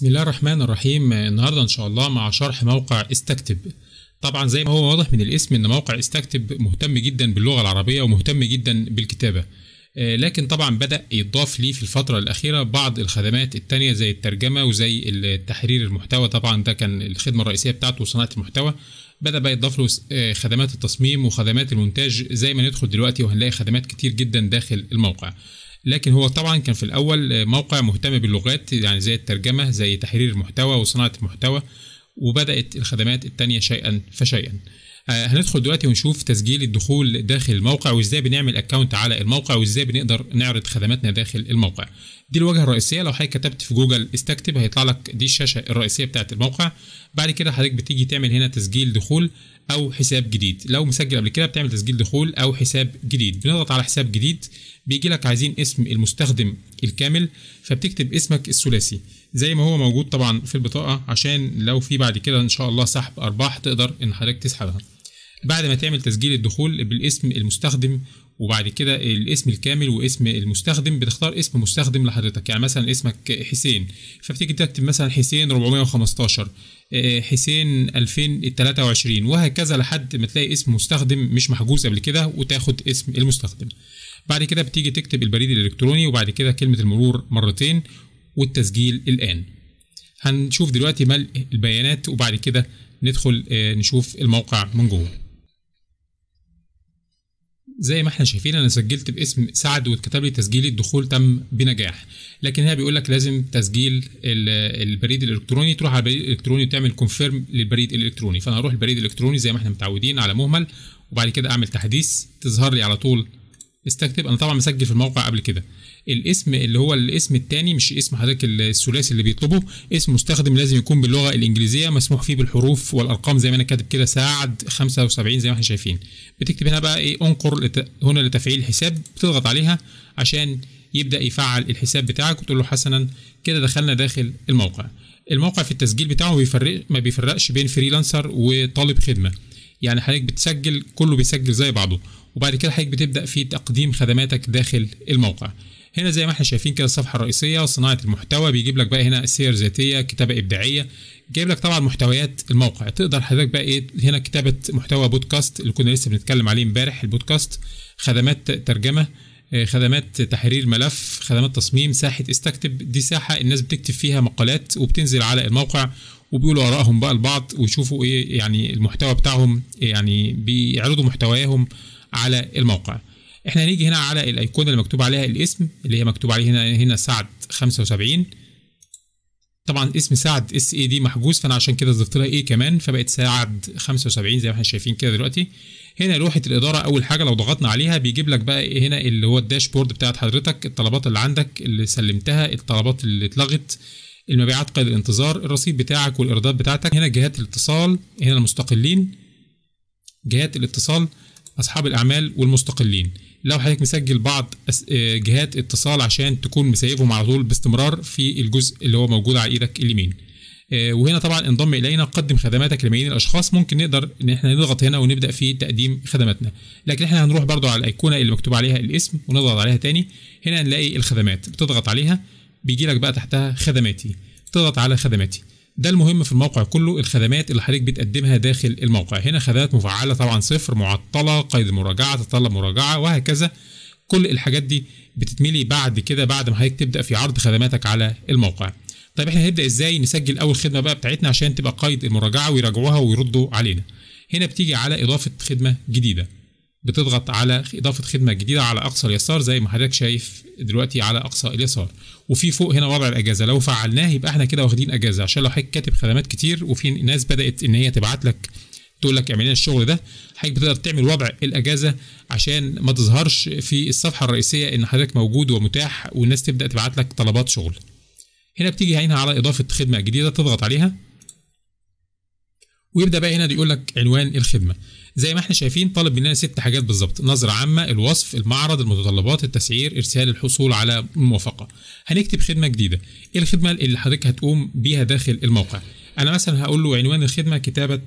بسم الله الرحمن الرحيم النهارده ان شاء الله مع شرح موقع استكتب طبعا زي ما هو واضح من الاسم ان موقع استكتب مهتم جدا باللغه العربيه ومهتم جدا بالكتابه آه، لكن طبعا بدا يضاف ليه في الفتره الاخيره بعض الخدمات التانية زي الترجمه وزي التحرير المحتوى طبعا ده كان الخدمه الرئيسيه بتاعته صناعه المحتوى بدا بقى يضاف له آه، خدمات التصميم وخدمات المونتاج زي ما ندخل دلوقتي وهنلاقي خدمات كتير جدا داخل الموقع لكن هو طبعا كان في الاول موقع مهتم باللغات يعني زي الترجمه زي تحرير المحتوى وصناعه المحتوى وبدات الخدمات التانيه شيئا فشيئا هندخل دلوقتي ونشوف تسجيل الدخول داخل الموقع وازاي بنعمل اكونت على الموقع وازاي بنقدر نعرض خدماتنا داخل الموقع دي الواجهه الرئيسيه لو حضرتك كتبت في جوجل استكتب هيطلع لك دي الشاشه الرئيسيه بتاعه الموقع بعد كده حضرتك بتيجي تعمل هنا تسجيل دخول او حساب جديد لو مسجل قبل كده بتعمل تسجيل دخول او حساب جديد بنضغط على حساب جديد بيجي لك عايزين اسم المستخدم الكامل فبتكتب اسمك الثلاثي زي ما هو موجود طبعا في البطاقه عشان لو في بعد كده ان شاء الله سحب ارباح تقدر ان حضرتك تسحبها بعد ما تعمل تسجيل الدخول بالاسم المستخدم وبعد كده الاسم الكامل واسم المستخدم بتختار اسم مستخدم لحضرتك يعني مثلا اسمك حسين فبتيجي تكتب مثلا حسين 415 آه، آه، حسين 2023 وهكذا لحد ما تلاقي اسم مستخدم مش محجوز قبل كده وتاخد اسم المستخدم بعد كده بتيجي تكتب البريد الالكتروني وبعد كده كلمه المرور مرتين والتسجيل الان هنشوف دلوقتي ملء البيانات وبعد كده ندخل آه، نشوف الموقع من جوه زي ما احنا شايفين انا سجلت باسم سعد واتكتب لي تسجيل الدخول تم بنجاح لكن هنا بيقول لك لازم تسجيل البريد الالكتروني تروح على البريد الالكتروني وتعمل كونفيرم للبريد الالكتروني فانا هروح البريد الالكتروني زي ما احنا متعودين على مهمل وبعد كده اعمل تحديث تظهر لي على طول استكتب انا طبعا مسجل في الموقع قبل كده الاسم اللي هو الاسم الثاني مش اسم حضرتك الثلاثي اللي بيطلبه اسم مستخدم لازم يكون باللغه الانجليزيه مسموح فيه بالحروف والارقام زي ما انا كاتب كده ساعد 75 زي ما احنا شايفين بتكتب هنا بقى ايه انقر لت... هنا لتفعيل الحساب بتضغط عليها عشان يبدا يفعل الحساب بتاعك وتقول له حسنا كده دخلنا داخل الموقع الموقع في التسجيل بتاعه بيفرق ما بيفرقش بين فريلانسر وطالب خدمه يعني حضرتك بتسجل كله بيسجل زي بعضه وبعد كده حضرتك بتبدا في تقديم خدماتك داخل الموقع هنا زي ما احنا شايفين كده الصفحه الرئيسيه صناعه المحتوى بيجيب لك بقى هنا سير ذاتيه كتابه ابداعيه جايب لك طبعا محتويات الموقع تقدر حضرتك بقى ايه هنا كتابه محتوى بودكاست اللي كنا لسه بنتكلم عليه امبارح البودكاست خدمات ترجمه آه، خدمات تحرير ملف خدمات تصميم ساحه استكتب دي ساحه الناس بتكتب فيها مقالات وبتنزل على الموقع وبيقولوا ارائهم بقى لبعض ويشوفوا ايه يعني المحتوى بتاعهم يعني بيعرضوا محتواهم على الموقع احنا هنيجي هنا على الايقونه اللي مكتوب عليها الاسم اللي هي مكتوب عليه هنا هنا سعد 75 طبعا اسم سعد اس اي دي محجوز فانا عشان كده ضفت لها ايه كمان فبقت سعد 75 زي ما احنا شايفين كده دلوقتي هنا لوحه الاداره اول حاجه لو ضغطنا عليها بيجيب لك بقى إيه هنا اللي هو الداشبورد بتاعت حضرتك الطلبات اللي عندك اللي سلمتها الطلبات اللي اتلغت المبيعات قيد الانتظار الرصيد بتاعك والايرادات بتاعتك هنا جهات الاتصال هنا المستقلين جهات الاتصال اصحاب الاعمال والمستقلين لو حضرتك مسجل بعض آه، جهات اتصال عشان تكون مسيبهم على طول باستمرار في الجزء اللي هو موجود على ايدك اليمين آه، وهنا طبعا انضم الينا قدم خدماتك لملايين الاشخاص ممكن نقدر ان احنا نضغط هنا ونبدا في تقديم خدماتنا لكن احنا هنروح برضو على الايقونه اللي مكتوب عليها الاسم ونضغط عليها تاني هنا نلاقي الخدمات بتضغط عليها بيجي لك بقى تحتها خدماتي تضغط على خدماتي ده المهم في الموقع كله الخدمات اللي حضرتك بتقدمها داخل الموقع هنا خدمات مفعله طبعا صفر معطله قيد مراجعه تطلب مراجعه وهكذا كل الحاجات دي بتتملي بعد كده بعد ما حضرتك تبدا في عرض خدماتك على الموقع طيب احنا هنبدا ازاي نسجل اول خدمه بقى بتاعتنا عشان تبقى قيد المراجعه ويراجعوها ويردوا علينا هنا بتيجي على اضافه خدمه جديده بتضغط على اضافه خدمه جديده على اقصى اليسار زي ما حضرتك شايف دلوقتي على اقصى اليسار وفي فوق هنا وضع الاجازه لو فعلناه يبقى احنا كده واخدين اجازه عشان لو حضرتك كاتب خدمات كتير وفي ناس بدات ان هي تبعت لك تقول لك اعمل لنا الشغل ده حضرتك بتقدر تعمل وضع الاجازه عشان ما تظهرش في الصفحه الرئيسيه ان حضرتك موجود ومتاح والناس تبدا تبعت لك طلبات شغل هنا بتيجي هنا على اضافه خدمه جديده تضغط عليها ويبدا بقى هنا يقول لك عنوان الخدمه زي ما احنا شايفين طالب مننا ست حاجات بالظبط نظره عامه الوصف المعرض المتطلبات التسعير ارسال الحصول على الموافقه هنكتب خدمه جديده ايه الخدمه اللي حضرتك هتقوم بيها داخل الموقع انا مثلا هقول له عنوان الخدمه كتابه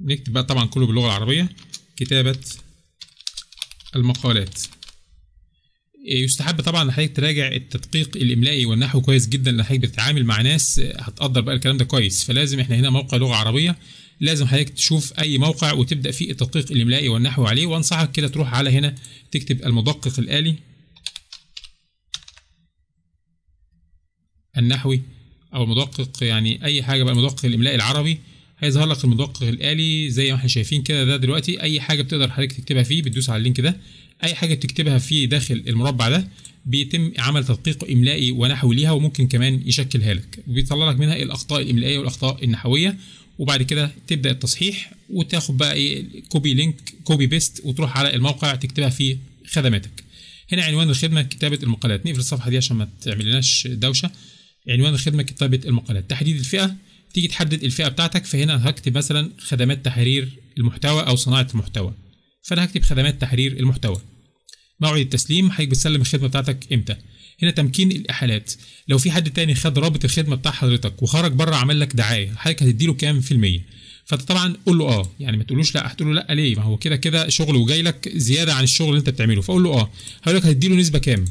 نكتب بقى طبعا كله باللغه العربيه كتابه المقالات يستحب طبعا ان حضرتك تراجع التدقيق الاملائي والنحو كويس جدا لان حضرتك بتتعامل مع ناس آه، هتقدر بقى الكلام ده كويس فلازم احنا هنا موقع لغه عربيه لازم حضرتك تشوف اي موقع وتبدا فيه التدقيق الاملائي والنحو عليه وانصحك كده تروح على هنا تكتب المدقق الالي النحوي او المدقق يعني اي حاجه بقى المدقق الاملائي العربي هيظهر لك المدقق الآلي زي ما احنا شايفين كده ده دلوقتي أي حاجة بتقدر حضرتك تكتبها فيه بتدوس على اللينك ده أي حاجة بتكتبها فيه داخل المربع ده بيتم عمل تدقيق إملائي ونحوي ليها وممكن كمان يشكلها لك بيطلع لك منها الأخطاء الإملائية والأخطاء النحوية وبعد كده تبدأ التصحيح وتاخد بقى ايه كوبي لينك كوبي بيست وتروح على الموقع تكتبها فيه خدماتك هنا عنوان الخدمة كتابة المقالات نقفل الصفحة دي عشان ما تعملناش دوشة عنوان الخدمة كتابة المقالات تحديد الفئة تيجي تحدد الفئه بتاعتك فهنا هكتب مثلا خدمات تحرير المحتوى او صناعه المحتوى فانا هكتب خدمات تحرير المحتوى موعد التسليم حضرتك بتسلم الخدمه بتاعتك امتى هنا تمكين الاحالات لو في حد تاني خد رابط الخدمه بتاع حضرتك وخرج بره عمل لك دعايه حضرتك هتديله كام في الميه فانت طبعا قول له اه يعني ما تقولوش لا هتقول له لا ليه ما هو كده كده شغل وجاي لك زياده عن الشغل اللي انت بتعمله فقول له اه هقول لك هتديله نسبه كام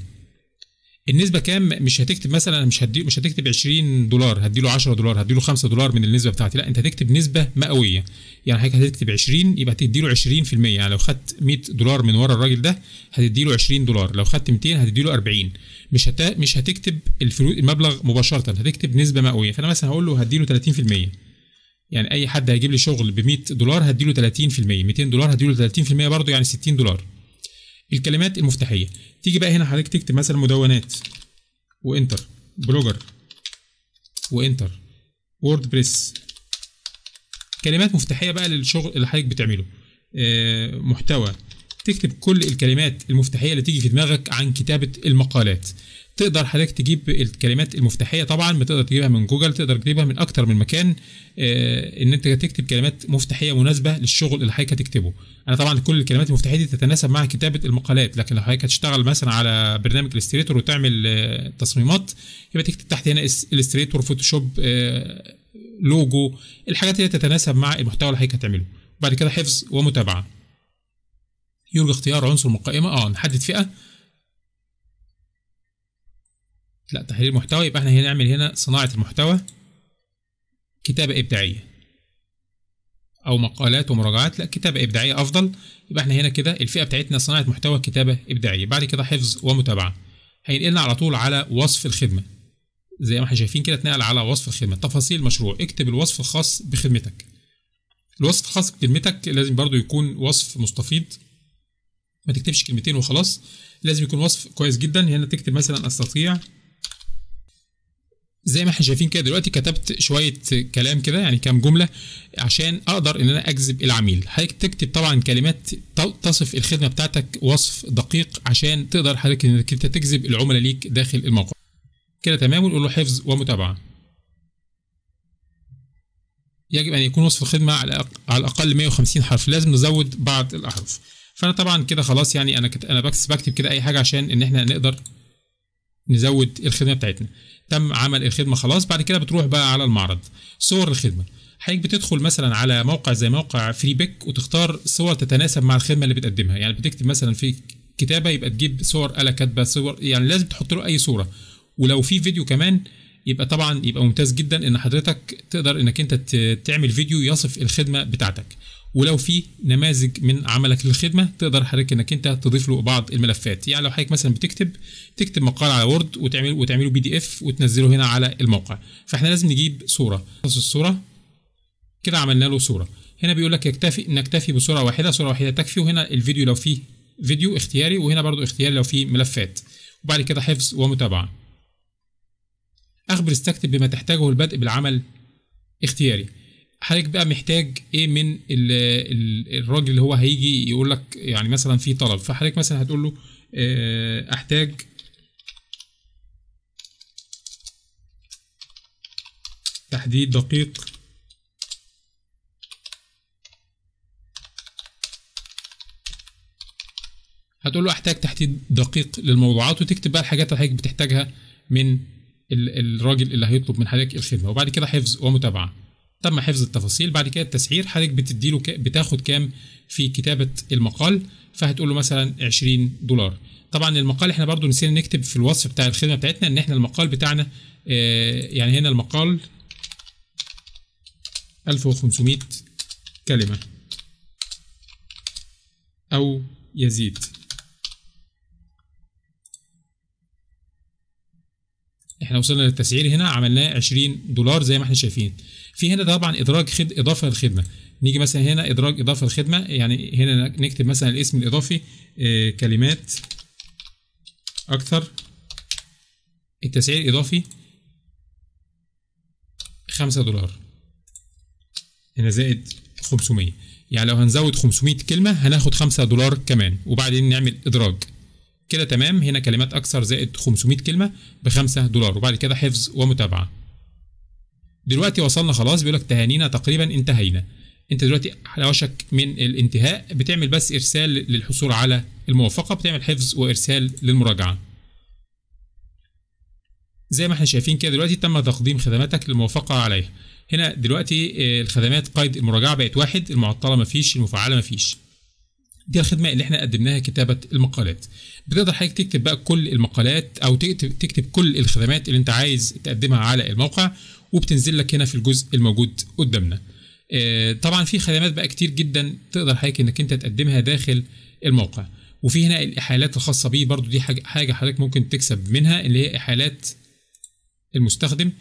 النسبه كام مش هتكتب مثلا مش هدي مش هتكتب 20 دولار هدي له 10 دولار هدي له 5 دولار من النسبه بتاعتي لا انت هتكتب نسبه مئويه يعني حضرتك هتكتب 20 يبقى تدي له 20% يعني لو خدت 100 دولار من ورا الراجل ده هتدي له 20 دولار لو خدت 200 هتدي له 40 مش هت... مش هتكتب الفلوس المبلغ مباشره هتكتب نسبه مئويه فانا مثلا هقول له هدي له 30% يعني اي حد هيجيب لي شغل ب 100 دولار هدي له 30% 200 دولار هدي له 30% برضه يعني 60 دولار الكلمات المفتاحيه تيجي بقى هنا حضرتك تكتب مثلا مدونات وانتر بلوجر وانتر وورد بريس كلمات مفتاحيه بقى للشغل اللي حضرتك بتعمله آه محتوى تكتب كل الكلمات المفتاحيه اللي تيجي في دماغك عن كتابه المقالات تقدر حضرتك تجيب الكلمات المفتاحيه طبعا بتقدر تجيبها من جوجل تقدر تجيبها من اكتر من مكان آه، ان انت تكتب كلمات مفتاحيه مناسبه للشغل اللي حضرتك هتكتبه انا طبعا كل الكلمات المفتاحيه دي تتناسب مع كتابه المقالات لكن لو حضرتك هتشتغل مثلا على برنامج الستريتور وتعمل آه، تصميمات يبقى تكتب تحت هنا الستريتور فوتوشوب آه، لوجو الحاجات اللي تتناسب مع المحتوى اللي حضرتك هتعمله وبعد كده حفظ ومتابعه يرجى اختيار عنصر مقائمه اه نحدد فئه لا تحرير محتوى يبقى احنا هنعمل هنا صناعة المحتوى كتابة إبداعية أو مقالات ومراجعات لا كتابة إبداعية أفضل يبقى احنا هنا كده الفئة بتاعتنا صناعة محتوى كتابة إبداعية بعد كده حفظ ومتابعة هينقلنا على طول على وصف الخدمة زي ما احنا شايفين كده اتنقل على وصف الخدمة تفاصيل مشروع اكتب الوصف الخاص بخدمتك الوصف الخاص بخدمتك لازم برضو يكون وصف مستفيض ما تكتبش كلمتين وخلاص لازم يكون وصف كويس جدا هنا تكتب مثلا استطيع زي ما احنا شايفين كده دلوقتي كتبت شويه كلام كده يعني كام جمله عشان اقدر ان انا اجذب العميل حضرتك تكتب طبعا كلمات تصف الخدمه بتاعتك وصف دقيق عشان تقدر حضرتك انك انت تجذب العملاء ليك داخل الموقع كده تمام ونقول له حفظ ومتابعه يجب ان يكون وصف الخدمه على على الاقل 150 حرف لازم نزود بعض الاحرف فانا طبعا كده خلاص يعني انا انا بكتب كده اي حاجه عشان ان احنا نقدر نزود الخدمه بتاعتنا تم عمل الخدمه خلاص بعد كده بتروح بقى على المعرض صور الخدمه حضرتك بتدخل مثلا على موقع زي موقع فري بيك وتختار صور تتناسب مع الخدمه اللي بتقدمها يعني بتكتب مثلا في كتابه يبقى تجيب صور الا كاتبه صور يعني لازم تحط له اي صوره ولو في فيديو كمان يبقى طبعا يبقى ممتاز جدا ان حضرتك تقدر انك انت تعمل فيديو يصف الخدمه بتاعتك ولو في نماذج من عملك للخدمه تقدر حضرتك انك انت تضيف له بعض الملفات يعني لو حضرتك مثلا بتكتب تكتب مقال على وورد وتعمل وتعمله بي دي اف وتنزله هنا على الموقع فاحنا لازم نجيب صوره الصوره كده عملنا له صوره هنا بيقول لك يكتفي نكتفي بصوره واحده صوره واحده تكفي وهنا الفيديو لو فيه فيديو اختياري وهنا برضو اختياري لو فيه ملفات وبعد كده حفظ ومتابعه اخبر استكتب بما تحتاجه البدء بالعمل اختياري حضرتك بقى محتاج ايه من الراجل اللي هو هيجي يقول لك يعني مثلا في طلب فحضرتك مثلا هتقول له آه، احتاج تحديد دقيق هتقول له احتاج تحديد دقيق للموضوعات وتكتب بقى الحاجات اللي حضرتك بتحتاجها من الراجل اللي هيطلب من حضرتك الخدمه وبعد كده حفظ ومتابعه تم حفظ التفاصيل بعد كده التسعير حضرتك بتديله له بتاخد كام في كتابه المقال فهتقول له مثلا 20 دولار طبعا المقال احنا برضو نسينا نكتب في الوصف بتاع الخدمه بتاعتنا ان احنا المقال بتاعنا آه، يعني هنا المقال 1500 كلمه او يزيد احنا وصلنا للتسعير هنا عملناه 20 دولار زي ما احنا شايفين في هنا طبعا ادراج خد اضافه للخدمه نيجي مثلا هنا ادراج اضافه للخدمه يعني هنا نكتب مثلا الاسم الاضافي اه كلمات اكثر التسعير الاضافي 5 دولار هنا زائد 500 يعني لو هنزود 500 كلمه هناخد 5 دولار كمان وبعدين نعمل ادراج كده تمام هنا كلمات اكثر زائد 500 كلمه ب 5 دولار وبعد كده حفظ ومتابعه دلوقتي وصلنا خلاص بيقول لك تهانينا تقريبا انتهينا انت دلوقتي على وشك من الانتهاء بتعمل بس ارسال للحصول على الموافقه بتعمل حفظ وارسال للمراجعه زي ما احنا شايفين كده دلوقتي تم تقديم خدماتك للموافقه عليها هنا دلوقتي آه، الخدمات قيد المراجعه بقت واحد المعطله مفيش المفعله مفيش دي الخدمه اللي احنا قدمناها كتابه المقالات بتقدر حضرتك تكتب بقى كل المقالات او تكتب, تكتب كل الخدمات اللي انت عايز تقدمها على الموقع وبتنزل لك هنا في الجزء الموجود قدامنا آه، طبعا في خدمات بقى كتير جدا تقدر حضرتك انك انت تقدمها داخل الموقع وفي هنا الاحالات الخاصه بيه برضو دي حاجه حضرتك ممكن تكسب منها اللي هي احالات المستخدم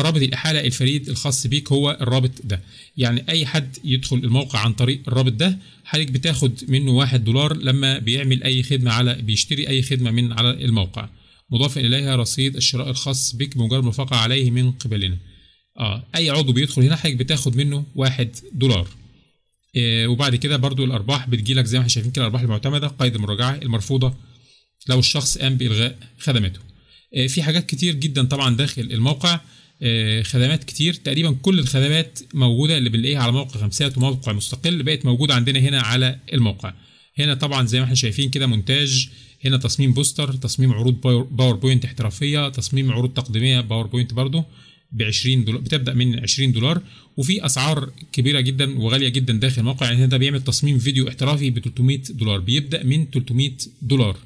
رابط الإحالة الفريد الخاص بيك هو الرابط ده يعني أي حد يدخل الموقع عن طريق الرابط ده حضرتك بتاخد منه واحد دولار لما بيعمل أي خدمة على بيشتري أي خدمة من على الموقع مضافا إليها رصيد الشراء الخاص بك بمجرد الموافقة عليه من قبلنا آه أي عضو بيدخل هنا حضرتك بتاخد منه واحد دولار آه وبعد كده برضو الأرباح بتجيلك زي ما احنا شايفين كده الأرباح المعتمدة قيد المراجعة المرفوضة لو الشخص قام بإلغاء خدمته آه في حاجات كتير جدا طبعا داخل الموقع آه، خدمات كتير تقريبا كل الخدمات موجوده اللي بنلاقيها على موقع خمسات وموقع مستقل بقت موجوده عندنا هنا على الموقع هنا طبعا زي ما احنا شايفين كده مونتاج هنا تصميم بوستر تصميم عروض باوربوينت احترافيه تصميم عروض تقديميه باوربوينت برضه ب 20 دولار بتبدا من 20 دولار وفي اسعار كبيره جدا وغاليه جدا داخل الموقع يعني هنا ده بيعمل تصميم فيديو احترافي ب 300 دولار بيبدا من 300 دولار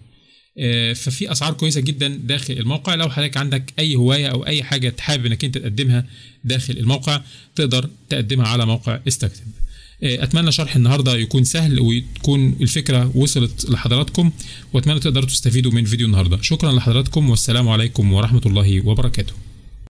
آه، ففي اسعار كويسه جدا داخل الموقع لو حضرتك عندك اي هوايه او اي حاجه حابب انك انت تقدمها داخل الموقع تقدر تقدمها على موقع استكتب آه، اتمنى شرح النهارده يكون سهل وتكون الفكره وصلت لحضراتكم واتمنى تقدروا تستفيدوا من فيديو النهارده شكرا لحضراتكم والسلام عليكم ورحمه الله وبركاته